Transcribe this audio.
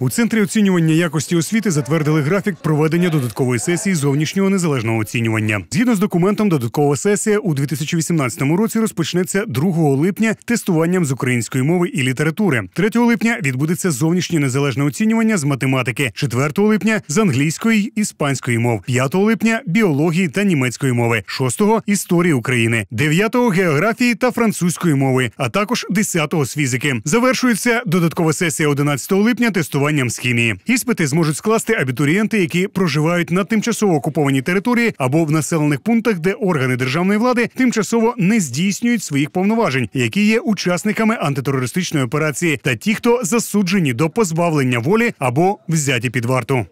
У центрі оцінювання якості освіти затвердили графік проведення додаткової сесії зовнішнього незалежного оцінювання. Згідно з документом, додаткова сесія у 2018 році розпочнеться 2 липня тестуванням з української мови і літератури. 3 липня відбудеться зовнішнє незалежне оцінювання з математики, 4 липня з англійської іспанської мов, 5 липня біології та німецької мови, 6 історії України, 9 географії та французької мови, а також 10 з фізики. Завершується додаткова сесія 11 липня липня тестуванням з хімії. Іспити зможуть скласти абітурієнти, які проживають на тимчасово окупованій території або в населених пунктах, де органи державної влади тимчасово не здійснюють своїх повноважень, які є учасниками антитерористичної операції, та ті, хто засуджені до позбавлення волі або взяті під варту.